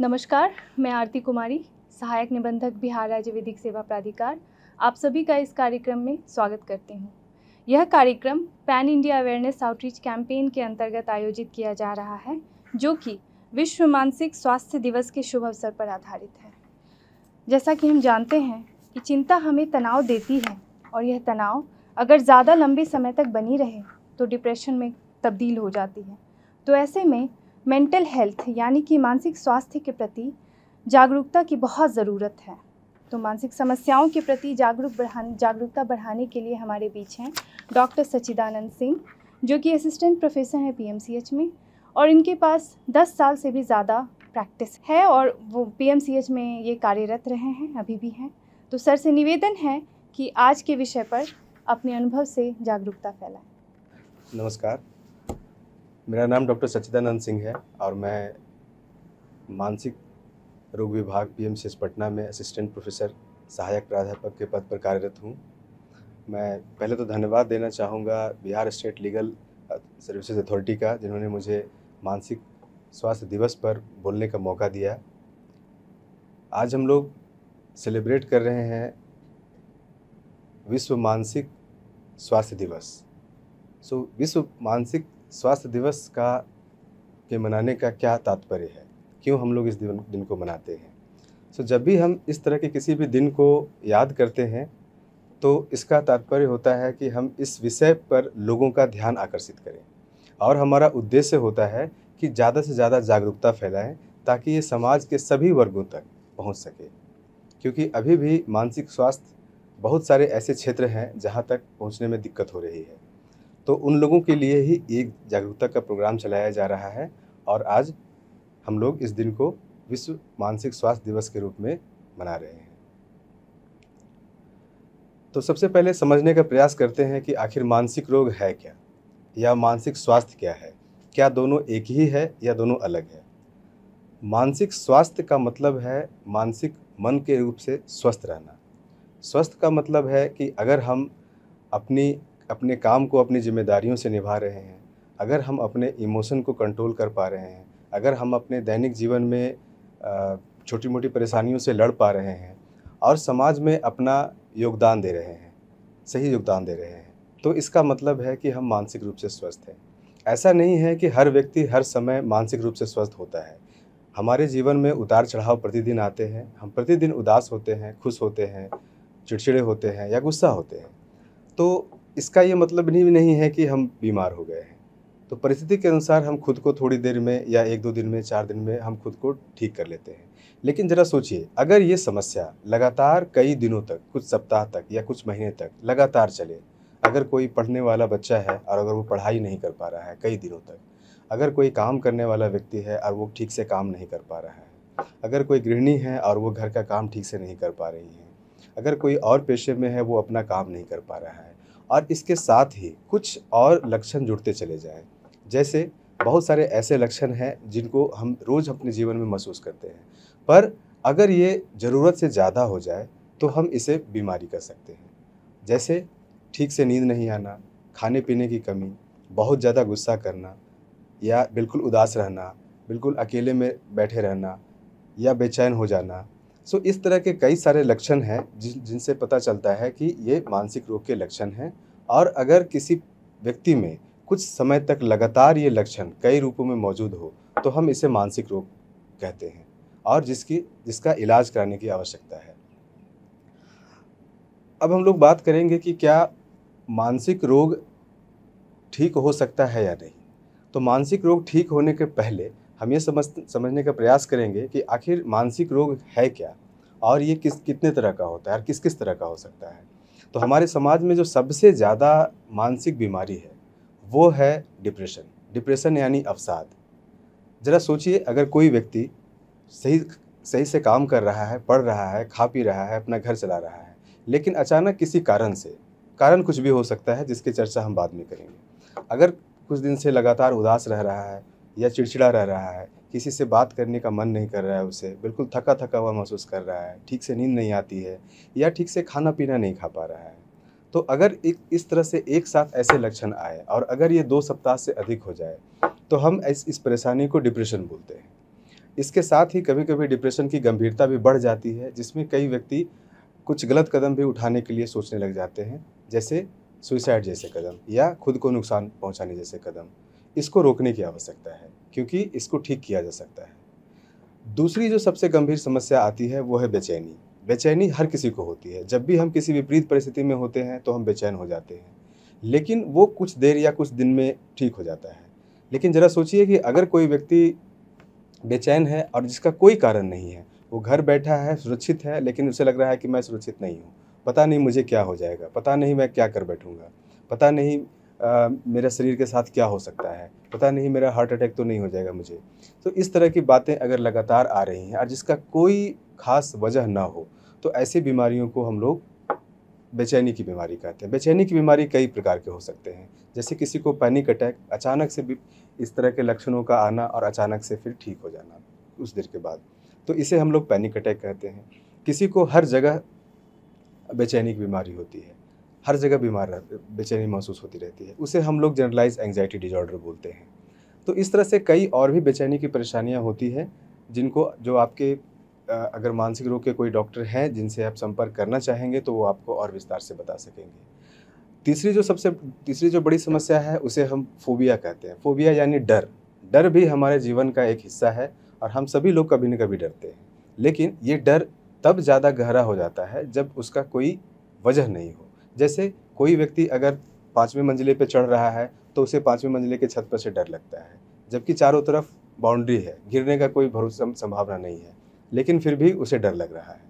नमस्कार मैं आरती कुमारी सहायक निबंधक बिहार राज्य विधिक सेवा प्राधिकार आप सभी का इस कार्यक्रम में स्वागत करती हूँ यह कार्यक्रम pan India awareness outreach campaign के अंतर्गत आयोजित किया जा रहा है जो कि विश्व मानसिक स्वास्थ्य दिवस के शुभ अवसर पर आधारित है जैसा कि हम जानते हैं कि चिंता हमें तनाव देती है और यह तनाव अगर ज़्यादा लंबे समय तक बनी रहे तो डिप्रेशन में तब्दील हो जाती है तो ऐसे में मेंटल हेल्थ यानी कि मानसिक स्वास्थ्य के प्रति जागरूकता की बहुत ज़रूरत है तो मानसिक समस्याओं के प्रति जागरूक बढ़ाने जागरूकता बढ़ाने के लिए हमारे बीच हैं डॉक्टर सचिदानंद सिंह जो कि असिस्टेंट प्रोफेसर हैं पी में और इनके पास 10 साल से भी ज़्यादा प्रैक्टिस है और वो पी में ये कार्यरत रहे हैं अभी भी हैं तो सर से निवेदन है कि आज के विषय पर अपने अनुभव से जागरूकता फैलाएं नमस्कार मेरा नाम डॉक्टर सच्चिदानंद सिंह है और मैं मानसिक रोग विभाग पी पटना में असिस्टेंट प्रोफेसर सहायक प्राध्यापक के पद पर कार्यरत हूँ मैं पहले तो धन्यवाद देना चाहूँगा Bihar state legal services authority का जिन्होंने मुझे मानसिक स्वास्थ्य दिवस पर बोलने का मौका दिया आज हम लोग सेलिब्रेट कर रहे हैं विश्व मानसिक स्वास्थ्य दिवस सो so, विश्व मानसिक स्वास्थ्य दिवस का के मनाने का क्या तात्पर्य है क्यों हम लोग इस दिन दिन को मनाते हैं सो so, जब भी हम इस तरह के किसी भी दिन को याद करते हैं तो इसका तात्पर्य होता है कि हम इस विषय पर लोगों का ध्यान आकर्षित करें और हमारा उद्देश्य होता है कि ज़्यादा से ज़्यादा जागरूकता फैलाएं ताकि ये समाज के सभी वर्गों तक पहुंच सके क्योंकि अभी भी मानसिक स्वास्थ्य बहुत सारे ऐसे क्षेत्र हैं जहाँ तक पहुँचने में दिक्कत हो रही है तो उन लोगों के लिए ही एक जागरूकता का प्रोग्राम चलाया जा रहा है और आज हम लोग इस दिन को विश्व मानसिक स्वास्थ्य दिवस के रूप में मना रहे हैं तो सबसे पहले समझने का प्रयास करते हैं कि आखिर मानसिक रोग है क्या या मानसिक स्वास्थ्य क्या है क्या दोनों एक ही है या दोनों अलग है मानसिक स्वास्थ्य का मतलब है मानसिक मन के रूप से स्वस्थ रहना स्वस्थ का मतलब है कि अगर हम अपनी अपने काम को अपनी जिम्मेदारियों से निभा रहे हैं अगर हम अपने इमोशन को कंट्रोल कर पा रहे हैं अगर हम अपने दैनिक जीवन में छोटी मोटी परेशानियों से लड़ पा रहे हैं और समाज में अपना योगदान दे रहे हैं सही योगदान दे रहे हैं तो इसका मतलब है कि हम मानसिक रूप से स्वस्थ हैं ऐसा नहीं है कि हर व्यक्ति हर समय मानसिक रूप से स्वस्थ होता है हमारे जीवन में उतार चढ़ाव प्रतिदिन आते हैं हम प्रतिदिन उदास होते हैं खुश होते हैं चिड़चिड़े होते हैं या गुस्सा होते हैं तो इसका ये मतलब नहीं, नहीं है कि हम बीमार हो गए हैं तो परिस्थिति के अनुसार हम खुद को थोड़ी देर में या एक दो दिन में चार दिन में हम खुद को ठीक कर लेते हैं लेकिन ज़रा सोचिए अगर ये समस्या लगातार कई दिनों तक कुछ सप्ताह तक या कुछ महीने तक लगातार चले अगर कोई पढ़ने वाला बच्चा है और अगर वो पढ़ाई नहीं कर पा रहा है कई दिनों तक अगर कोई काम करने वाला व्यक्ति है और वो ठीक से काम नहीं कर पा रहा है अगर कोई गृहिणी है और वो घर का काम ठीक से नहीं कर पा रही है अगर कोई और पेशे में है वो अपना काम नहीं कर पा रहा है और इसके साथ ही कुछ और लक्षण जुड़ते चले जाएं जैसे बहुत सारे ऐसे लक्षण हैं जिनको हम रोज़ अपने जीवन में महसूस करते हैं पर अगर ये ज़रूरत से ज़्यादा हो जाए तो हम इसे बीमारी कर सकते हैं जैसे ठीक से नींद नहीं आना खाने पीने की कमी बहुत ज़्यादा गुस्सा करना या बिल्कुल उदास रहना बिल्कुल अकेले में बैठे रहना या बेचैन हो जाना सो so, इस तरह के कई सारे लक्षण हैं जिन जिनसे पता चलता है कि ये मानसिक रोग के लक्षण हैं और अगर किसी व्यक्ति में कुछ समय तक लगातार ये लक्षण कई रूपों में मौजूद हो तो हम इसे मानसिक रोग कहते हैं और जिसकी जिसका इलाज कराने की आवश्यकता है अब हम लोग बात करेंगे कि क्या मानसिक रोग ठीक हो सकता है या नहीं तो मानसिक रोग ठीक होने के पहले हम ये समझ समझने का प्रयास करेंगे कि आखिर मानसिक रोग है क्या और ये किस कितने तरह का होता है और किस किस तरह का हो सकता है तो हमारे समाज में जो सबसे ज़्यादा मानसिक बीमारी है वो है डिप्रेशन डिप्रेशन यानी अवसाद ज़रा सोचिए अगर कोई व्यक्ति सही सही से काम कर रहा है पढ़ रहा है खा पी रहा है अपना घर चला रहा है लेकिन अचानक किसी कारण से कारण कुछ भी हो सकता है जिसकी चर्चा हम बाद में करेंगे अगर कुछ दिन से लगातार उदास रह रहा है या चिड़चिड़ा रह रहा है किसी से बात करने का मन नहीं कर रहा है उसे बिल्कुल थका थका हुआ महसूस कर रहा है ठीक से नींद नहीं आती है या ठीक से खाना पीना नहीं खा पा रहा है तो अगर एक इस तरह से एक साथ ऐसे लक्षण आए और अगर ये दो सप्ताह से अधिक हो जाए तो हम इस इस परेशानी को डिप्रेशन बोलते हैं इसके साथ ही कभी कभी डिप्रेशन की गंभीरता भी बढ़ जाती है जिसमें कई व्यक्ति कुछ गलत कदम भी उठाने के लिए सोचने लग जाते हैं जैसे सुइसाइड जैसे कदम या खुद को नुकसान पहुंचाने जैसे कदम इसको रोकने की आवश्यकता है क्योंकि इसको ठीक किया जा सकता है दूसरी जो सबसे गंभीर समस्या आती है वो है बेचैनी बेचैनी हर किसी को होती है जब भी हम किसी विपरीत परिस्थिति में होते हैं तो हम बेचैन हो जाते हैं लेकिन वो कुछ देर या कुछ दिन में ठीक हो जाता है लेकिन ज़रा सोचिए कि अगर कोई व्यक्ति बेचैन है और जिसका कोई कारण नहीं है वो घर बैठा है सुरक्षित है लेकिन उसे लग रहा है कि मैं सुरक्षित नहीं हूँ पता नहीं मुझे क्या हो जाएगा पता नहीं मैं क्या कर बैठूँगा पता नहीं मेरा शरीर के साथ क्या हो सकता है पता नहीं मेरा हार्ट अटैक तो नहीं हो जाएगा मुझे तो इस तरह की बातें अगर लगातार आ रही हैं और जिसका कोई खास वजह ना हो तो ऐसी बीमारियों को हम लोग बेचैनी की बीमारी कहते हैं बेचैनी की बीमारी कई प्रकार के हो सकते हैं जैसे किसी को पैनिक अटैक अचानक से भी इस तरह के लक्षणों का आना और अचानक से फिर ठीक हो जाना उस देर के बाद तो इसे हम लोग पैनिक अटैक कहते हैं किसी को हर जगह बेचैनी की बीमारी होती है हर जगह बीमार रह बेचैनी महसूस होती रहती है उसे हम लोग जनरलाइज एंगजाइटी डिजॉर्डर बोलते हैं तो इस तरह से कई और भी बेचैनी की परेशानियाँ होती हैं जिनको जो आपके अगर मानसिक रोग के कोई डॉक्टर हैं जिनसे आप संपर्क करना चाहेंगे तो वो आपको और विस्तार से बता सकेंगे तीसरी जो सबसे तीसरी जो बड़ी समस्या है उसे हम फोबिया कहते हैं फोबिया यानी डर डर भी हमारे जीवन का एक हिस्सा है और हम सभी लोग कभी न कभी डरते हैं लेकिन ये डर तब ज़्यादा गहरा हो जाता है जब उसका कोई वजह नहीं हो जैसे कोई व्यक्ति अगर पाँचवें मंजिले पर चढ़ रहा है तो उसे पाँचवें मंजिले के छत पर से डर लगता है जबकि चारों तरफ बाउंड्री है गिरने का कोई भरोसा संभावना नहीं है लेकिन फिर भी उसे डर लग रहा है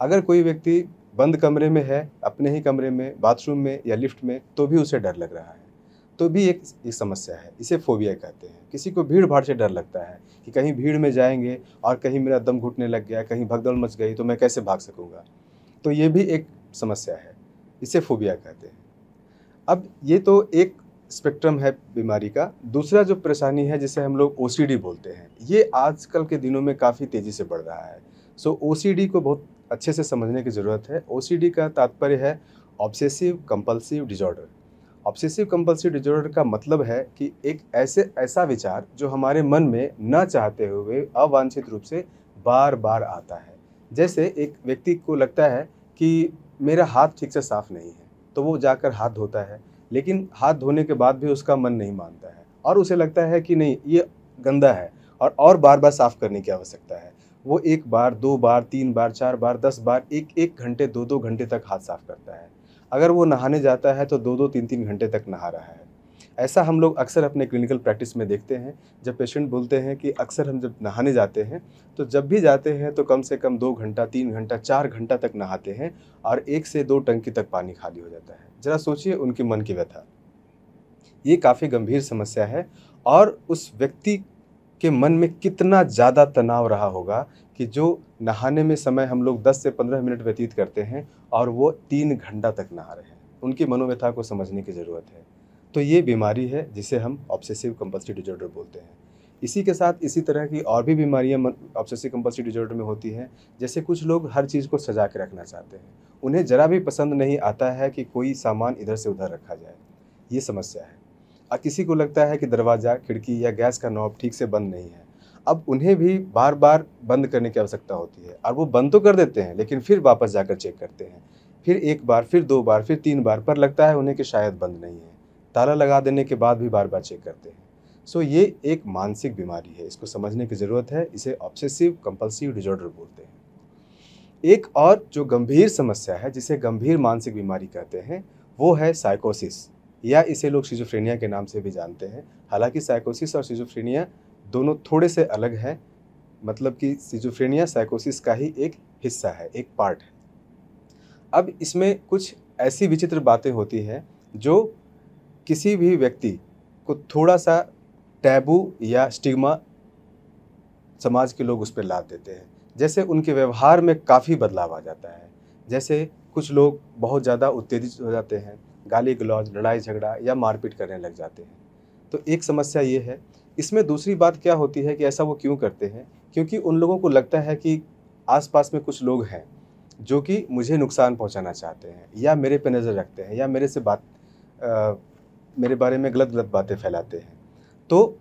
अगर कोई व्यक्ति बंद कमरे में है अपने ही कमरे में बाथरूम में या लिफ्ट में तो भी उसे डर लग रहा है तो भी एक एक समस्या है इसे फोबिया कहते हैं किसी को भीड़ भाड़ से डर लगता है कि कहीं भीड़ में जाएंगे और कहीं मेरा दम घुटने लग गया कहीं भगदड़ मच गई तो मैं कैसे भाग सकूँगा तो ये भी एक समस्या है इसे फोबिया कहते हैं अब ये तो एक स्पेक्ट्रम है बीमारी का दूसरा जो परेशानी है जिसे हम लोग ओ बोलते हैं ये आजकल के दिनों में काफ़ी तेज़ी से बढ़ रहा है सो ओ को बहुत अच्छे से समझने की ज़रूरत है ओ का तात्पर्य है obsessive compulsive disorder obsessive compulsive disorder का मतलब है कि एक ऐसे ऐसा विचार जो हमारे मन में न चाहते हुए अवांछित रूप से बार बार आता है जैसे एक व्यक्ति को लगता है कि मेरा हाथ ठीक से साफ नहीं है तो वो जाकर हाथ धोता है लेकिन हाथ धोने के बाद भी उसका मन नहीं मानता है और उसे लगता है कि नहीं ये गंदा है और और बार बार साफ करने की आवश्यकता है वो एक बार दो बार तीन बार चार बार दस बार एक एक घंटे दो दो घंटे तक हाथ साफ करता है अगर वो नहाने जाता है तो दो दो तीन तीन घंटे तक नहा रहा है ऐसा हम लोग अक्सर अपने क्लिनिकल प्रैक्टिस में देखते हैं जब पेशेंट बोलते हैं कि अक्सर हम जब नहाने जाते हैं तो जब भी जाते हैं तो कम से कम दो घंटा तीन घंटा चार घंटा तक नहाते हैं और एक से दो टंकी तक पानी खाली हो जाता है ज़रा सोचिए उनके मन की व्यथा ये काफ़ी गंभीर समस्या है और उस व्यक्ति के मन में कितना ज़्यादा तनाव रहा होगा कि जो नहाने में समय हम लोग 10 से 15 मिनट व्यतीत करते हैं और वो तीन घंटा तक नहा रहे हैं उनकी मनोव्यथा को समझने की ज़रूरत है तो ये बीमारी है जिसे हम ऑब्सेसिव कंपल्सिव डिजॉर्डर बोलते हैं इसी के साथ इसी तरह की और भी बीमारियां ऑब्सेसिव कंपल्सिव डिजॉर्डर में होती हैं जैसे कुछ लोग हर चीज़ को सजा के रखना चाहते हैं उन्हें ज़रा भी पसंद नहीं आता है कि कोई सामान इधर से उधर रखा जाए ये समस्या है और किसी को लगता है कि दरवाज़ा खिड़की या गैस का नॉब ठीक से बंद नहीं है अब उन्हें भी बार बार बंद करने की आवश्यकता होती है और वो बंद तो कर देते हैं लेकिन फिर वापस जाकर चेक करते हैं फिर एक बार फिर दो बार फिर तीन बार पर लगता है उन्हें कि शायद बंद नहीं है ताला लगा देने के बाद भी बार बार चेक करते हैं सो so, ये एक मानसिक बीमारी है इसको समझने की ज़रूरत है इसे ऑब्सेसिव कंपल्सिव डिजॉर्डर बोलते हैं एक और जो गंभीर समस्या है जिसे गंभीर मानसिक बीमारी कहते हैं वो है साइकोसिस या इसे लोग शिजोफ्रेनिया के नाम से भी जानते हैं हालांकि साइकोसिस और शिजोफ्रेनिया दोनों थोड़े से अलग हैं मतलब कि सिजोफ्रेनिया साइकोसिस का ही एक हिस्सा है एक पार्ट है अब इसमें कुछ ऐसी विचित्र बातें होती हैं जो किसी भी व्यक्ति को थोड़ा सा टैबू या स्टिग्मा समाज के लोग उस पर लाद देते हैं जैसे उनके व्यवहार में काफ़ी बदलाव आ जाता है जैसे कुछ लोग बहुत ज़्यादा उत्तेजित हो जाते हैं गाली गलौज लड़ाई झगड़ा या मारपीट करने लग जाते हैं तो एक समस्या ये है इसमें दूसरी बात क्या होती है कि ऐसा वो क्यों करते हैं क्योंकि उन लोगों को लगता है कि आसपास में कुछ लोग हैं जो कि मुझे नुकसान पहुंचाना चाहते हैं या मेरे पे नज़र रखते हैं या मेरे से बात आ, मेरे बारे में गलत गलत बातें फैलाते हैं तो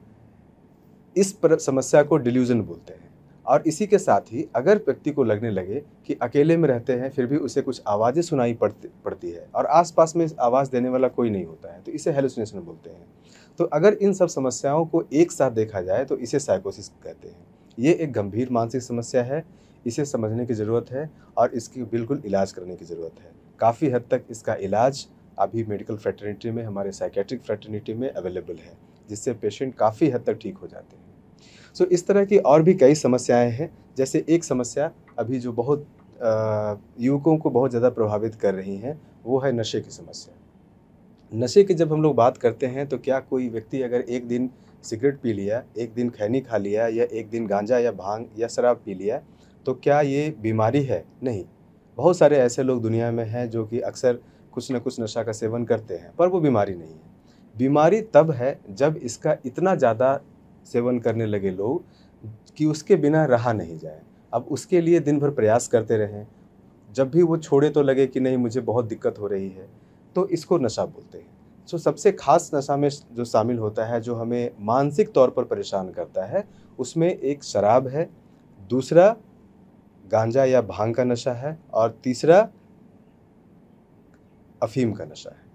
इस पर समस्या को डिल्यूज़न बोलते हैं और इसी के साथ ही अगर व्यक्ति को लगने लगे कि अकेले में रहते हैं फिर भी उसे कुछ आवाज़ें सुनाई पड़ती पड़ती है और आसपास में आवाज़ देने वाला कोई नहीं होता है तो इसे हेलुसिनेशन बोलते हैं तो अगर इन सब समस्याओं को एक साथ देखा जाए तो इसे साइकोसिस कहते हैं ये एक गंभीर मानसिक समस्या है इसे समझने की ज़रूरत है और इसकी बिल्कुल इलाज करने की ज़रूरत है काफ़ी हद तक इसका इलाज अभी मेडिकल फ्रेटर्निटी में हमारे साइकेट्रिक फ्रेटर्निटी में अवेलेबल है जिससे पेशेंट काफ़ी हद तक ठीक हो जाते हैं सो इस तरह की और भी कई समस्याएं हैं जैसे एक समस्या अभी जो बहुत युवकों को बहुत ज़्यादा प्रभावित कर रही हैं वो है नशे की समस्या नशे की जब हम लोग बात करते हैं तो क्या कोई व्यक्ति अगर एक दिन सिगरेट पी लिया एक दिन खैनी खा लिया या एक दिन गांजा या भांग या शराब पी लिया तो क्या ये बीमारी है नहीं बहुत सारे ऐसे लोग दुनिया में हैं जो कि अक्सर कुछ ना कुछ नशा का सेवन करते हैं पर वो बीमारी नहीं है बीमारी तब है जब इसका इतना ज़्यादा सेवन करने लगे लोग कि उसके बिना रहा नहीं जाए अब उसके लिए दिन भर प्रयास करते रहें जब भी वो छोड़े तो लगे कि नहीं मुझे बहुत दिक्कत हो रही है तो इसको नशा बोलते हैं सो तो सबसे खास नशा में जो शामिल होता है जो हमें मानसिक तौर पर परेशान करता है उसमें एक शराब है दूसरा गांजा या भांग का नशा है और तीसरा अफीम का नशा है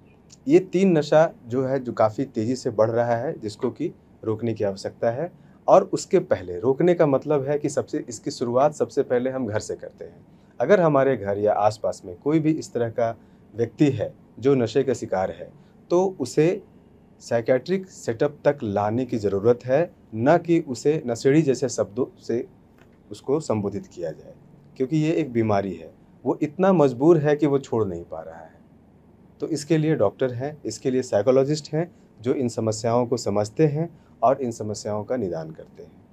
ये तीन नशा जो है जो काफ़ी तेज़ी से बढ़ रहा है जिसको कि रोकने की आवश्यकता है और उसके पहले रोकने का मतलब है कि सबसे इसकी शुरुआत सबसे पहले हम घर से करते हैं अगर हमारे घर या आसपास में कोई भी इस तरह का व्यक्ति है जो नशे का शिकार है तो उसे साइकेट्रिक सेटअप तक लाने की ज़रूरत है न कि उसे नशेड़ी जैसे शब्दों से उसको संबोधित किया जाए क्योंकि ये एक बीमारी है वो इतना मजबूर है कि वो छोड़ नहीं पा रहा है तो इसके लिए डॉक्टर हैं इसके लिए साइकोलॉजिस्ट हैं जो इन समस्याओं को समझते हैं और इन समस्याओं का निदान करते हैं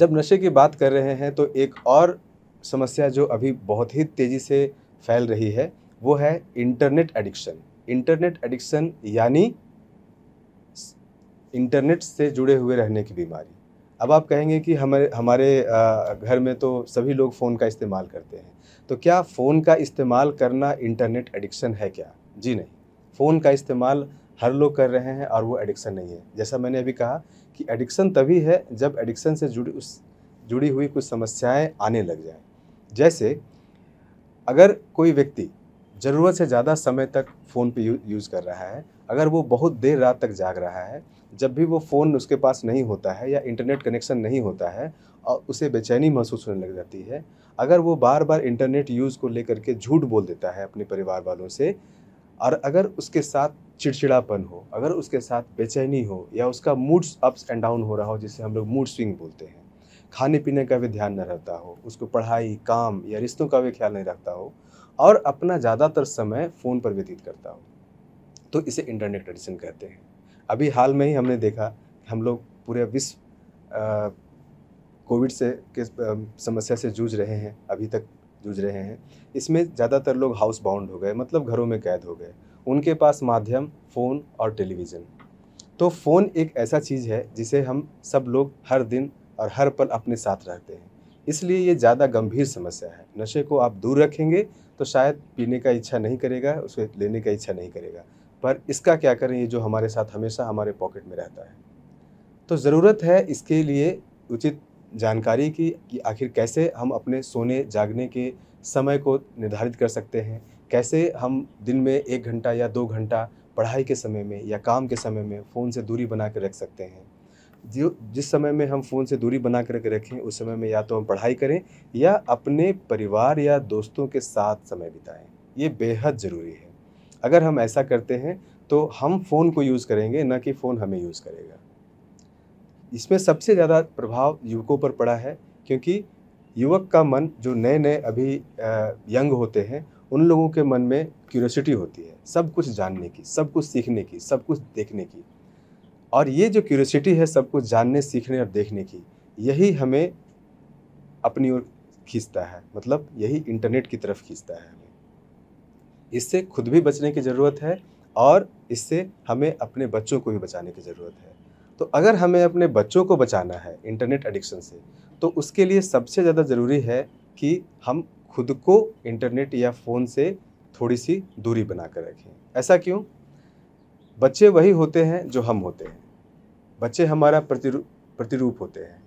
जब नशे की बात कर रहे हैं तो एक और समस्या जो अभी बहुत ही तेज़ी से फैल रही है वो है इंटरनेट एडिक्शन इंटरनेट एडिक्शन यानी इंटरनेट से जुड़े हुए रहने की बीमारी अब आप कहेंगे कि हमारे हमारे घर में तो सभी लोग फ़ोन का इस्तेमाल करते हैं तो क्या फ़ोन का इस्तेमाल करना इंटरनेट एडिक्शन है क्या जी नहीं फ़ोन का इस्तेमाल हर लोग कर रहे हैं और वो एडिक्शन नहीं है जैसा मैंने अभी कहा कि एडिक्शन तभी है जब एडिक्शन से जुड़ी उस जुड़ी हुई कुछ समस्याएं आने लग जाएं जैसे अगर कोई व्यक्ति ज़रूरत से ज़्यादा समय तक फ़ोन पे यूज़ कर रहा है अगर वो बहुत देर रात तक जाग रहा है जब भी वो फ़ोन उसके पास नहीं होता है या इंटरनेट कनेक्शन नहीं होता है और उसे बेचैनी महसूस होने लग जाती है अगर वो बार बार इंटरनेट यूज़ को लेकर के झूठ बोल देता है अपने परिवार वालों से और अगर उसके साथ चिड़चिड़ापन हो अगर उसके साथ बेचैनी हो या उसका मूड्स अप्स एंड डाउन हो रहा हो जिसे हम लोग मूड स्विंग बोलते हैं खाने पीने का भी ध्यान न रहता हो उसको पढ़ाई काम या रिश्तों का भी ख्याल नहीं रखता हो और अपना ज़्यादातर समय फ़ोन पर व्यतीत करता हो तो इसे इंटरनेट एडिशन कहते हैं अभी हाल में ही हमने देखा हम लोग पूरे विश्व कोविड से के समस्या से जूझ रहे हैं अभी तक जूझ रहे हैं इसमें ज़्यादातर लोग हाउस बाउंड हो गए मतलब घरों में कैद हो गए उनके पास माध्यम फ़ोन और टेलीविज़न तो फ़ोन एक ऐसा चीज़ है जिसे हम सब लोग हर दिन और हर पल अपने साथ रखते हैं इसलिए ये ज़्यादा गंभीर समस्या है नशे को आप दूर रखेंगे तो शायद पीने का इच्छा नहीं करेगा उसे लेने का इच्छा नहीं करेगा पर इसका क्या करें ये जो हमारे साथ हमेशा हमारे पॉकेट में रहता है तो ज़रूरत है इसके लिए उचित जानकारी की कि आखिर कैसे हम अपने सोने जागने के समय को निर्धारित कर सकते हैं कैसे हम दिन में एक घंटा या दो घंटा पढ़ाई के समय में या काम के समय में फ़ोन से दूरी बना कर रख सकते हैं जो जिस समय में हम फ़ोन से दूरी बना कर रखें उस समय में या तो हम पढ़ाई करें या अपने परिवार या दोस्तों के साथ समय बिताएं ये बेहद ज़रूरी है अगर हम ऐसा करते हैं तो हम फ़ोन को यूज़ करेंगे ना कि फ़ोन हमें यूज़ करेगा इसमें सबसे ज़्यादा प्रभाव युवकों पर पड़ा है क्योंकि युवक का मन जो नए नए अभी यंग होते हैं उन लोगों के मन में क्यूरोसिटी होती है सब कुछ जानने की सब कुछ सीखने की सब कुछ देखने की और ये जो क्यूरोसिटी है सब कुछ जानने सीखने और देखने की यही हमें अपनी ओर खींचता है मतलब यही इंटरनेट की तरफ खींचता है हमें इससे खुद भी बचने की ज़रूरत है और इससे हमें अपने बच्चों को भी बचाने की ज़रूरत है तो अगर हमें अपने बच्चों को बचाना है इंटरनेट एडिक्शन से तो उसके लिए सबसे ज़्यादा ज़रूरी है कि हम खुद को इंटरनेट या फ़ोन से थोड़ी सी दूरी बना कर रखें ऐसा क्यों बच्चे वही होते हैं जो हम होते हैं बच्चे हमारा प्रतिरू प्रतिरूप होते हैं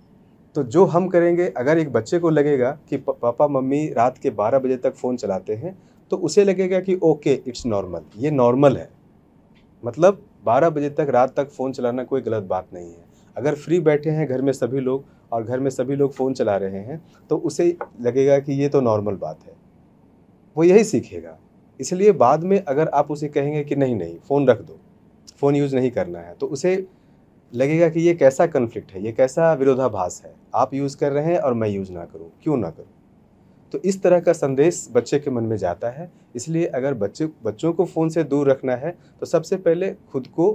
तो जो हम करेंगे अगर एक बच्चे को लगेगा कि पापा मम्मी रात के 12 बजे तक फ़ोन चलाते हैं तो उसे लगेगा कि ओके इट्स नॉर्मल ये नॉर्मल है मतलब 12 बजे तक रात तक फ़ोन चलाना कोई गलत बात नहीं है अगर फ्री बैठे हैं घर में सभी लोग और घर में सभी लोग फ़ोन चला रहे हैं तो उसे लगेगा कि ये तो नॉर्मल बात है वो यही सीखेगा इसलिए बाद में अगर आप उसे कहेंगे कि नहीं नहीं फ़ोन रख दो फ़ोन यूज़ नहीं करना है तो उसे लगेगा कि ये कैसा कन्फ्लिक्ट है ये कैसा विरोधाभास है आप यूज़ कर रहे हैं और मैं यूज़ ना करूँ क्यों ना करूँ तो इस तरह का संदेश बच्चे के मन में जाता है इसलिए अगर बच्चे बच्चों को फ़ोन से दूर रखना है तो सबसे पहले खुद को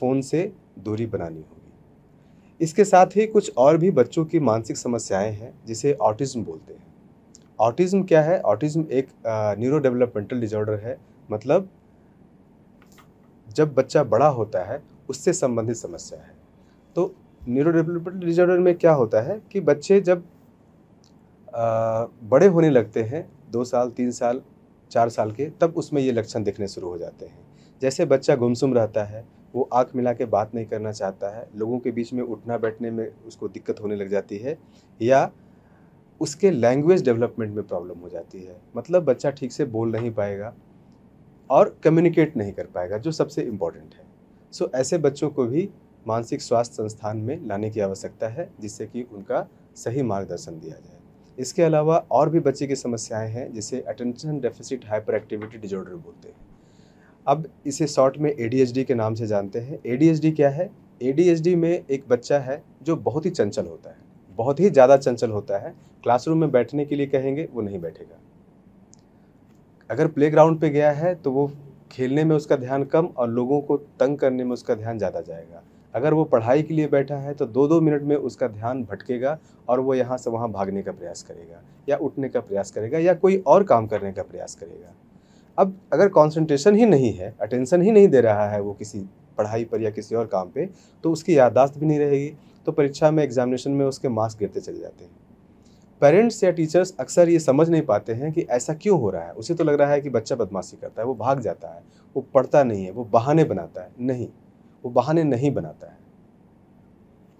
फ़ोन से दूरी बनानी होगी इसके साथ ही कुछ और भी बच्चों की मानसिक समस्याएं हैं जिसे ऑटिज़्म बोलते हैं ऑटिज़्म क्या है ऑटिज़्म एक न्यूरो डेवलपमेंटल डिजॉर्डर है मतलब जब बच्चा बड़ा होता है उससे संबंधित समस्या है तो न्यूरो डेवलपमेंटल डिजॉर्डर में क्या होता है कि बच्चे जब बड़े होने लगते हैं दो साल तीन साल चार साल के तब उसमें ये लक्षण दिखने शुरू हो जाते हैं जैसे बच्चा गुमसुम रहता है वो आँख मिला के बात नहीं करना चाहता है लोगों के बीच में उठना बैठने में उसको दिक्कत होने लग जाती है या उसके लैंग्वेज डेवलपमेंट में प्रॉब्लम हो जाती है मतलब बच्चा ठीक से बोल नहीं पाएगा और कम्युनिकेट नहीं कर पाएगा जो सबसे इम्पॉर्टेंट है सो so, ऐसे बच्चों को भी मानसिक स्वास्थ्य संस्थान में लाने की आवश्यकता है जिससे कि उनका सही मार्गदर्शन दिया जाए इसके अलावा और भी बच्चे की समस्याएं हैं जिसे attention deficit hyperactivity disorder बोलते हैं अब इसे शॉर्ट में ए के नाम से जानते हैं ए क्या है ए में एक बच्चा है जो बहुत ही चंचल होता है बहुत ही ज़्यादा चंचल होता है क्लासरूम में बैठने के लिए कहेंगे वो नहीं बैठेगा अगर प्लेग्राउंड पे गया है तो वो खेलने में उसका ध्यान कम और लोगों को तंग करने में उसका ध्यान ज़्यादा जाएगा अगर वो पढ़ाई के लिए बैठा है तो दो दो मिनट में उसका ध्यान भटकेगा और वो यहाँ से वहाँ भागने का प्रयास करेगा या उठने का प्रयास करेगा या कोई और काम करने का प्रयास करेगा अब अगर कॉन्सेंट्रेशन ही नहीं है अटेंशन ही नहीं दे रहा है वो किसी पढ़ाई पर या किसी और काम पर तो उसकी याददाश्त भी नहीं रहेगी तो परीक्षा में एग्जामिनेशन में उसके मार्क्स गिरते चले जाते हैं पेरेंट्स या टीचर्स अक्सर ये समझ नहीं पाते हैं कि ऐसा क्यों हो रहा है उसे तो लग रहा है कि बच्चा बदमाशी करता है वो भाग जाता है वो पढ़ता नहीं है वो बहाने बनाता है नहीं वो बहाने नहीं बनाता है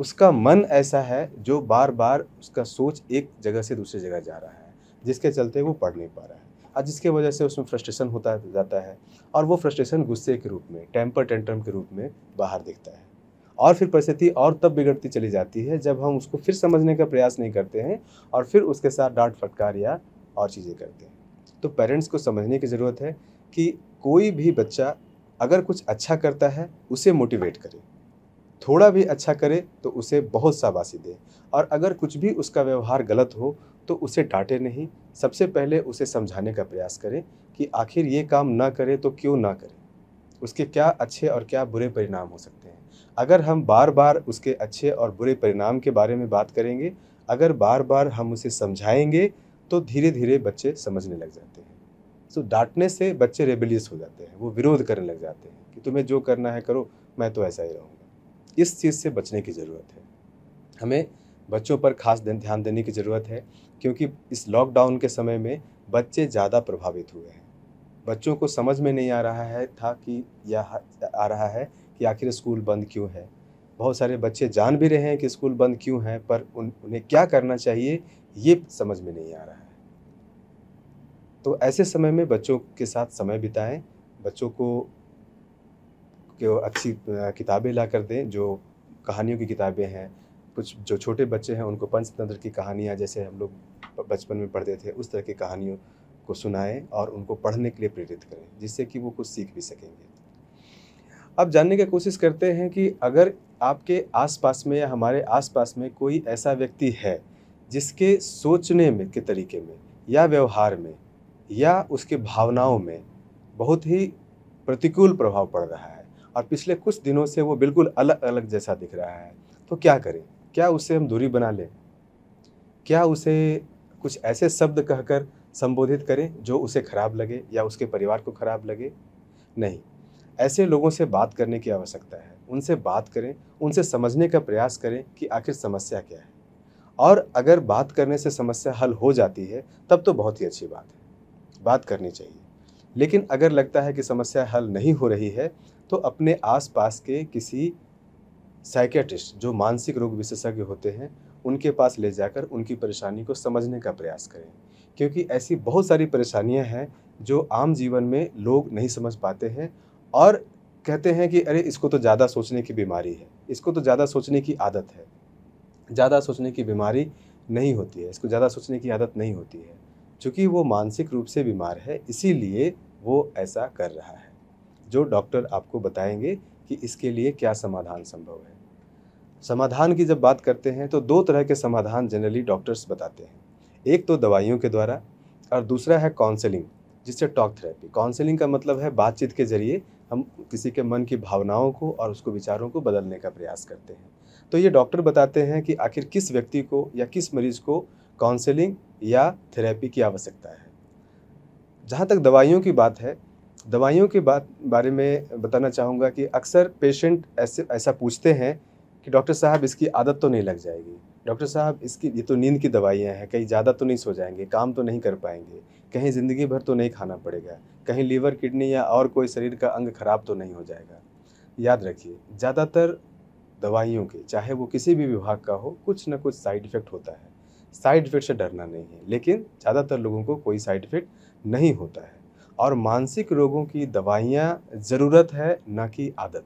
उसका मन ऐसा है जो बार बार उसका सोच एक जगह से दूसरी जगह जा रहा है जिसके चलते वो पढ़ नहीं पा रहा है और जिसके वजह से उसमें फ्रस्ट्रेशन होता जाता है और वो फ्रस्ट्रेशन गुस्से के रूप में टेम्पर टेंट्रम के रूप में बाहर दिखता है और फिर परिस्थिति और तब बिगड़ती चली जाती है जब हम उसको फिर समझने का प्रयास नहीं करते हैं और फिर उसके साथ डांट फटकार या और चीज़ें करते हैं तो पेरेंट्स को समझने की ज़रूरत है कि कोई भी बच्चा अगर कुछ अच्छा करता है उसे मोटिवेट करें थोड़ा भी अच्छा करे तो उसे बहुत शाबाशी दे और अगर कुछ भी उसका व्यवहार गलत हो तो उसे डांटे नहीं सबसे पहले उसे समझाने का प्रयास करें कि आखिर ये काम ना करे तो क्यों ना करें उसके क्या अच्छे और क्या बुरे परिणाम हो सकते हैं अगर हम बार बार उसके अच्छे और बुरे परिणाम के बारे में बात करेंगे अगर बार बार हम उसे समझाएंगे तो धीरे धीरे बच्चे समझने लग जाएंगे सो डांटने से बच्चे रेबिलियस हो जाते हैं वो विरोध करने लग जाते हैं कि तुम्हें जो करना है करो मैं तो ऐसा ही रहूँगा इस चीज़ से बचने की ज़रूरत है हमें बच्चों पर खास ध्यान देने की ज़रूरत है क्योंकि इस लॉकडाउन के समय में बच्चे ज़्यादा प्रभावित हुए हैं बच्चों को समझ में नहीं आ रहा है था कि यह आ रहा है कि आखिर स्कूल बंद क्यों है बहुत सारे बच्चे जान भी रहे हैं कि स्कूल बंद क्यों हैं पर उन उन्हें क्या करना चाहिए ये समझ में नहीं आ रहा है तो ऐसे समय में बच्चों के साथ समय बिताएं बच्चों को अच्छी किताबें ला कर दें जो कहानियों की किताबें हैं कुछ जो छोटे बच्चे हैं उनको पंचतंत्र की कहानियाँ जैसे हम लोग बचपन में पढ़ते थे उस तरह की कहानियों को सुनाएं और उनको पढ़ने के लिए प्रेरित करें जिससे कि वो कुछ सीख भी सकेंगे अब जानने की कोशिश करते हैं कि अगर आपके आसपास में या हमारे आसपास में कोई ऐसा व्यक्ति है जिसके सोचने में के तरीके में या व्यवहार में या उसके भावनाओं में बहुत ही प्रतिकूल प्रभाव पड़ रहा है और पिछले कुछ दिनों से वो बिल्कुल अलग अलग जैसा दिख रहा है तो क्या करें क्या उससे हम दूरी बना लें क्या उसे कुछ ऐसे शब्द कहकर संबोधित करें जो उसे खराब लगे या उसके परिवार को खराब लगे नहीं ऐसे लोगों से बात करने की आवश्यकता है उनसे बात करें उनसे समझने का प्रयास करें कि आखिर समस्या क्या है और अगर बात करने से समस्या हल हो जाती है तब तो बहुत ही अच्छी बात है बात करनी चाहिए लेकिन अगर लगता है कि समस्या हल नहीं हो रही है तो अपने आसपास के किसी साइकेट्रिस्ट जो मानसिक रोग विशेषज्ञ होते हैं उनके पास ले जाकर उनकी परेशानी को समझने का प्रयास करें क्योंकि ऐसी बहुत सारी परेशानियां हैं जो आम जीवन में लोग नहीं समझ पाते हैं और कहते हैं कि अरे इसको तो ज़्यादा सोचने की बीमारी है इसको तो ज़्यादा सोचने की आदत है ज़्यादा सोचने की बीमारी नहीं होती है इसको ज़्यादा सोचने की आदत नहीं होती है चूँकि वो मानसिक रूप से बीमार है इसीलिए वो ऐसा कर रहा है जो डॉक्टर आपको बताएंगे कि इसके लिए क्या समाधान संभव है समाधान की जब बात करते हैं तो दो तरह के समाधान जनरली डॉक्टर्स बताते हैं एक तो दवाइयों के द्वारा और दूसरा है काउंसलिंग जिससे टॉक थेरेपी काउंसलिंग का मतलब है बातचीत के जरिए हम किसी के मन की भावनाओं को और उसको विचारों को बदलने का प्रयास करते हैं तो ये डॉक्टर बताते हैं कि आखिर किस व्यक्ति को या किस मरीज़ को काउंसलिंग या थेरेपी की आवश्यकता है जहाँ तक दवाइयों की बात है दवाइयों के बात बारे में बताना चाहूँगा कि अक्सर पेशेंट ऐसे ऐसा पूछते हैं कि डॉक्टर साहब इसकी आदत तो नहीं लग जाएगी डॉक्टर साहब इसकी ये तो नींद की दवाइयाँ हैं कहीं ज़्यादा तो नहीं सो जाएंगे काम तो नहीं कर पाएंगे कहीं ज़िंदगी भर तो नहीं खाना पड़ेगा कहीं लीवर किडनी या और कोई शरीर का अंग खराब तो नहीं हो जाएगा याद रखिए ज़्यादातर दवाइयों के चाहे वो किसी भी विभाग का हो कुछ ना कुछ साइड इफ़ेक्ट होता है साइड इफेक्ट से डरना नहीं है लेकिन ज़्यादातर लोगों को कोई साइड इफेक्ट नहीं होता है और मानसिक रोगों की दवाइयाँ ज़रूरत है ना कि आदत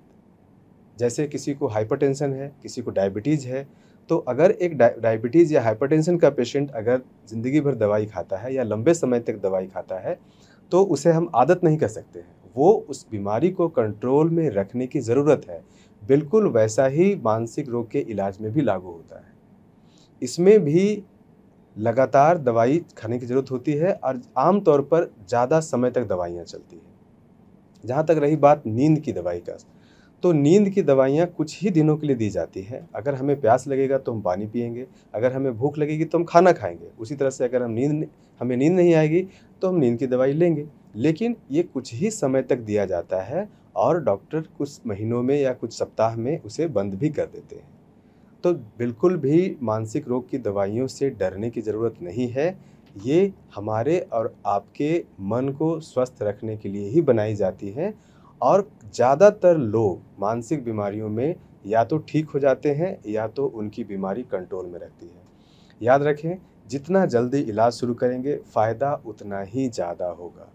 जैसे किसी को हाइपरटेंशन है किसी को डायबिटीज़ है तो अगर एक डायबिटीज़ या हाइपरटेंशन का पेशेंट अगर ज़िंदगी भर दवाई खाता है या लंबे समय तक दवाई खाता है तो उसे हम आदत नहीं कर सकते हैं वो उस बीमारी को कंट्रोल में रखने की ज़रूरत है बिल्कुल वैसा ही मानसिक रोग के इलाज में भी लागू होता है इसमें भी लगातार दवाई खाने की ज़रूरत होती है और आमतौर पर ज़्यादा समय तक दवाइयाँ चलती हैं जहाँ तक रही बात नींद की दवाई का तो नींद की दवाइयाँ कुछ ही दिनों के लिए दी जाती हैं अगर हमें प्यास लगेगा तो हम पानी पियेंगे अगर हमें भूख लगेगी तो हम खाना खाएंगे उसी तरह से अगर हम नींद हमें नींद नहीं आएगी तो हम नींद की दवाई लेंगे लेकिन ये कुछ ही समय तक दिया जाता है और डॉक्टर कुछ महीनों में या कुछ सप्ताह में उसे बंद भी कर देते हैं तो बिल्कुल भी मानसिक रोग की दवाइयों से डरने की ज़रूरत नहीं है ये हमारे और आपके मन को स्वस्थ रखने के लिए ही बनाई जाती है और ज़्यादातर लोग मानसिक बीमारियों में या तो ठीक हो जाते हैं या तो उनकी बीमारी कंट्रोल में रहती है याद रखें जितना जल्दी इलाज शुरू करेंगे फ़ायदा उतना ही ज़्यादा होगा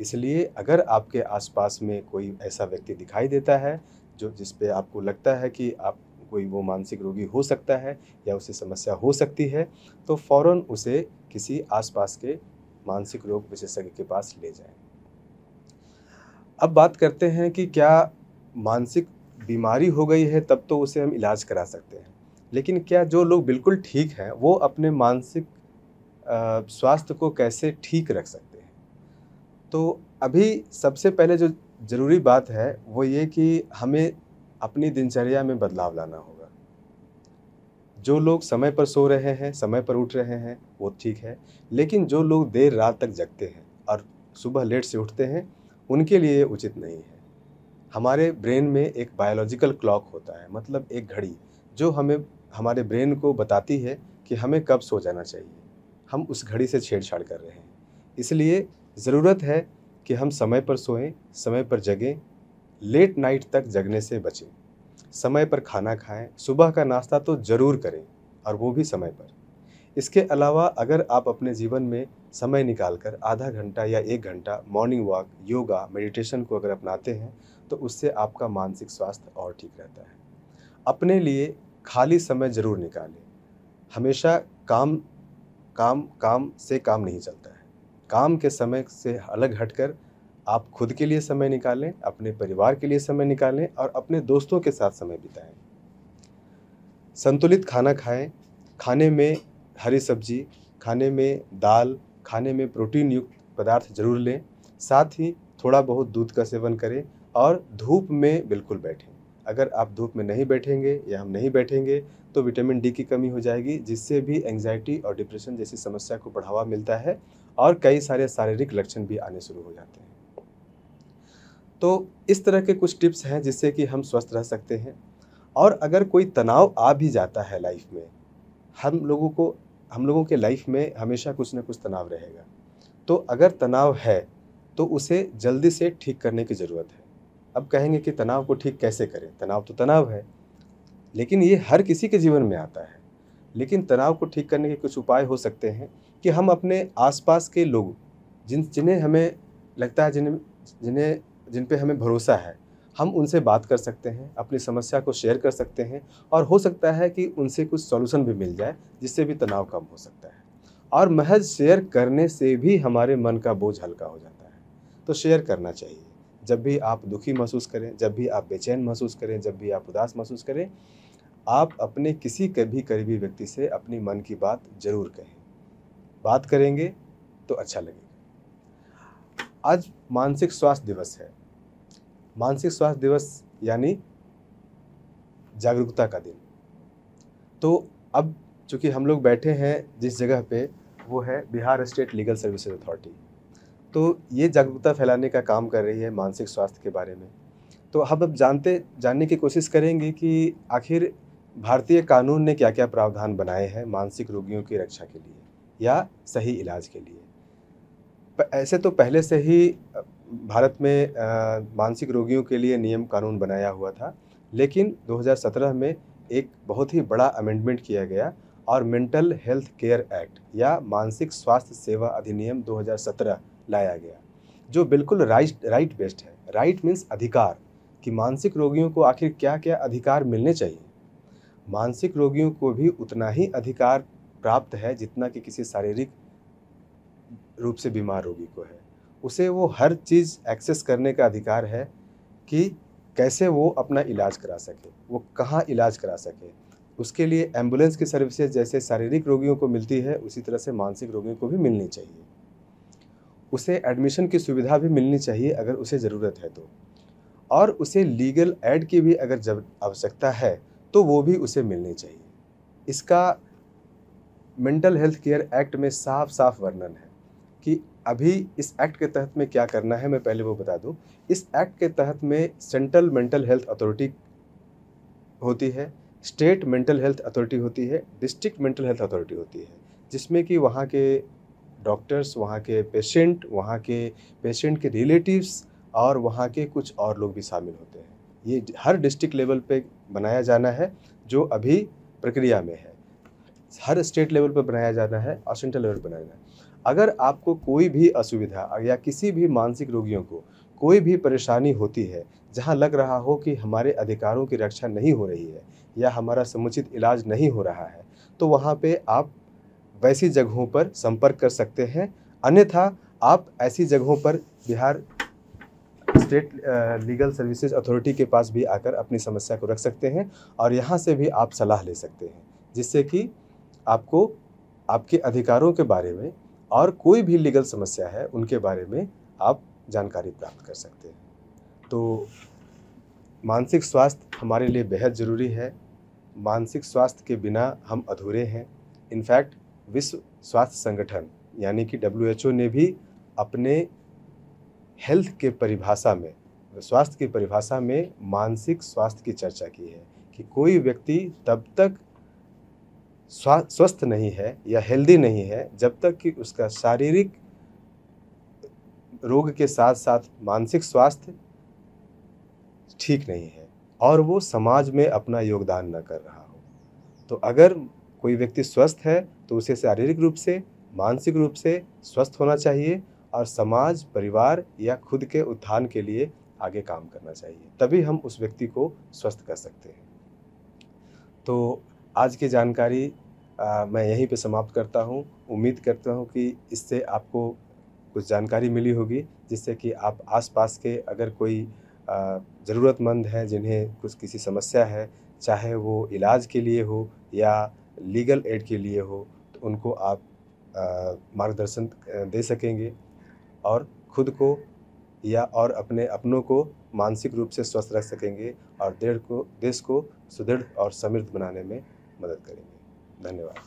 इसलिए अगर आपके आसपास में कोई ऐसा व्यक्ति दिखाई देता है जो जिस पे आपको लगता है कि आप कोई वो मानसिक रोगी हो सकता है या उसे समस्या हो सकती है तो फ़ौर उसे किसी आसपास के मानसिक रोग विशेषज्ञ के पास ले जाएं। अब बात करते हैं कि क्या मानसिक बीमारी हो गई है तब तो उसे हम इलाज करा सकते हैं लेकिन क्या जो लोग बिल्कुल ठीक हैं वो अपने मानसिक स्वास्थ्य को कैसे ठीक रख सकते हैं तो अभी सबसे पहले जो ज़रूरी बात है वो ये कि हमें अपनी दिनचर्या में बदलाव लाना होगा जो लोग समय पर सो रहे हैं समय पर उठ रहे हैं वो ठीक है लेकिन जो लोग देर रात तक जगते हैं और सुबह लेट से उठते हैं उनके लिए उचित नहीं है हमारे ब्रेन में एक बायोलॉजिकल क्लॉक होता है मतलब एक घड़ी जो हमें हमारे ब्रेन को बताती है कि हमें कब सो जाना चाहिए हम उस घड़ी से छेड़छाड़ कर रहे हैं इसलिए ज़रूरत है कि हम समय पर सोएं समय पर जगें लेट नाइट तक जगने से बचें समय पर खाना खाएं सुबह का नाश्ता तो ज़रूर करें और वो भी समय पर इसके अलावा अगर आप अपने जीवन में समय निकालकर आधा घंटा या एक घंटा मॉर्निंग वॉक योगा मेडिटेशन को अगर अपनाते हैं तो उससे आपका मानसिक स्वास्थ्य और ठीक रहता है अपने लिए खाली समय ज़रूर निकालें हमेशा काम काम काम से काम नहीं चलता है काम के समय से अलग हटकर आप खुद के लिए समय निकालें अपने परिवार के लिए समय निकालें और अपने दोस्तों के साथ समय बिताएं संतुलित खाना खाएं खाने में हरी सब्जी खाने में दाल खाने में प्रोटीन युक्त पदार्थ जरूर लें साथ ही थोड़ा बहुत दूध का सेवन करें और धूप में बिल्कुल बैठें अगर आप धूप में नहीं बैठेंगे या हम नहीं बैठेंगे तो विटामिन डी की कमी हो जाएगी जिससे भी एंगजाइटी और डिप्रेशन जैसी समस्या को बढ़ावा मिलता है और कई सारे शारीरिक लक्षण भी आने शुरू हो जाते हैं तो इस तरह के कुछ टिप्स हैं जिससे कि हम स्वस्थ रह सकते हैं और अगर कोई तनाव आ भी जाता है लाइफ में हम लोगों को हम लोगों के लाइफ में हमेशा कुछ ना कुछ तनाव रहेगा तो अगर तनाव है तो उसे जल्दी से ठीक करने की ज़रूरत है अब कहेंगे कि तनाव को ठीक कैसे करें तनाव तो तनाव है लेकिन ये हर किसी के जीवन में आता है लेकिन तनाव को ठीक करने के कुछ उपाय हो सकते हैं कि हम अपने आसपास के लोग जिन जिन्हें हमें लगता है जिन्हें जिन्हें जिन पे हमें भरोसा है हम उनसे बात कर सकते हैं अपनी समस्या को शेयर कर सकते हैं और हो सकता है कि उनसे कुछ सॉल्यूशन भी मिल जाए जिससे भी तनाव कम हो सकता है और महज शेयर करने से भी हमारे मन का बोझ हल्का हो जाता है तो शेयर करना चाहिए जब भी आप दुखी महसूस करें जब भी आप बेचैन महसूस करें जब भी आप उदास महसूस करें आप अपने किसी भी करीबी व्यक्ति से अपनी मन की बात ज़रूर कहें बात करेंगे तो अच्छा लगेगा आज मानसिक स्वास्थ्य दिवस है मानसिक स्वास्थ्य दिवस यानी जागरूकता का दिन तो अब चूँकि हम लोग बैठे हैं जिस जगह पे वो है Bihar state legal services authority तो ये जागरूकता फैलाने का काम कर रही है मानसिक स्वास्थ्य के बारे में तो हम अब जानते जानने की कोशिश करेंगे कि आखिर भारतीय कानून ने क्या क्या प्रावधान बनाए हैं मानसिक रोगियों की रक्षा के लिए या सही इलाज के लिए ऐसे तो पहले से ही भारत में मानसिक रोगियों के लिए नियम कानून बनाया हुआ था लेकिन 2017 में एक बहुत ही बड़ा अमेंडमेंट किया गया और मेंटल हेल्थ केयर एक्ट या मानसिक स्वास्थ्य सेवा अधिनियम 2017 लाया गया जो बिल्कुल राइट राइट बेस्ड है राइट मीन्स अधिकार कि मानसिक रोगियों को आखिर क्या क्या अधिकार मिलने चाहिए मानसिक रोगियों को भी उतना ही अधिकार प्राप्त है जितना कि किसी शारीरिक रूप से बीमार रोगी को है उसे वो हर चीज़ एक्सेस करने का अधिकार है कि कैसे वो अपना इलाज करा सके वो कहाँ इलाज करा सके उसके लिए एम्बुलेंस की सर्विसेज जैसे शारीरिक रोगियों को मिलती है उसी तरह से मानसिक रोगियों को भी मिलनी चाहिए उसे एडमिशन की सुविधा भी मिलनी चाहिए अगर उसे ज़रूरत है तो और उसे लीगल एड की भी अगर जब आवश्यकता है तो वो भी उसे मिलनी चाहिए इसका मेंटल हेल्थ केयर एक्ट में साफ साफ वर्णन है कि अभी इस एक्ट के तहत में क्या करना है मैं पहले वो बता दूं इस एक्ट के तहत में सेंट्रल मेंटल हेल्थ अथॉरिटी होती है स्टेट मेंटल हेल्थ अथॉरिटी होती है डिस्ट्रिक्ट मेंटल हेल्थ अथॉरिटी होती है जिसमें कि वहाँ के डॉक्टर्स वहाँ के पेशेंट वहाँ के पेशेंट के रिलेटिव्स और वहाँ के कुछ और लोग भी शामिल होते हैं ये हर डिस्ट्रिक्ट लेवल पे बनाया जाना है जो अभी प्रक्रिया में है हर स्टेट लेवल पर बनाया जाना है और सेंट्रल लेवल पर बनाया जाना है अगर आपको कोई भी असुविधा या किसी भी मानसिक रोगियों को कोई भी परेशानी होती है जहाँ लग रहा हो कि हमारे अधिकारों की रक्षा नहीं हो रही है या हमारा समुचित इलाज नहीं हो रहा है तो वहाँ पे आप वैसी जगहों पर संपर्क कर सकते हैं अन्यथा आप ऐसी जगहों पर Bihar state legal services authority के पास भी आकर अपनी समस्या को रख सकते हैं और यहाँ से भी आप सलाह ले सकते हैं जिससे कि आपको आपके अधिकारों के बारे में और कोई भी लीगल समस्या है उनके बारे में आप जानकारी प्राप्त कर सकते हैं तो मानसिक स्वास्थ्य हमारे लिए बेहद ज़रूरी है मानसिक स्वास्थ्य के बिना हम अधूरे हैं इनफैक्ट विश्व स्वास्थ्य संगठन यानी कि डब्ल्यू ने भी अपने हेल्थ के परिभाषा में स्वास्थ्य की परिभाषा में मानसिक स्वास्थ्य की चर्चा की है कि कोई व्यक्ति तब तक स्वस्थ नहीं है या हेल्दी नहीं है जब तक कि उसका शारीरिक रोग के साथ साथ मानसिक स्वास्थ्य ठीक नहीं है और वो समाज में अपना योगदान न कर रहा हो तो अगर कोई व्यक्ति स्वस्थ है तो उसे शारीरिक रूप से मानसिक रूप से स्वस्थ होना चाहिए और समाज परिवार या खुद के उत्थान के लिए आगे काम करना चाहिए तभी हम उस व्यक्ति को स्वस्थ कर सकते हैं तो आज की जानकारी आ, मैं यहीं पे समाप्त करता हूँ उम्मीद करता हूँ कि इससे आपको कुछ जानकारी मिली होगी जिससे कि आप आसपास के अगर कोई ज़रूरतमंद हैं जिन्हें कुछ किसी समस्या है चाहे वो इलाज के लिए हो या लीगल एड के लिए हो तो उनको आप मार्गदर्शन दे सकेंगे और खुद को या और अपने अपनों को मानसिक रूप से स्वस्थ रख सकेंगे और देश को देश को सुदृढ़ और समृद्ध बनाने में मदद करेंगे धन्यवाद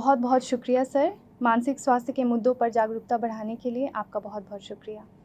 बहुत बहुत शुक्रिया सर मानसिक स्वास्थ्य के मुद्दों पर जागरूकता बढ़ाने के लिए आपका बहुत बहुत शुक्रिया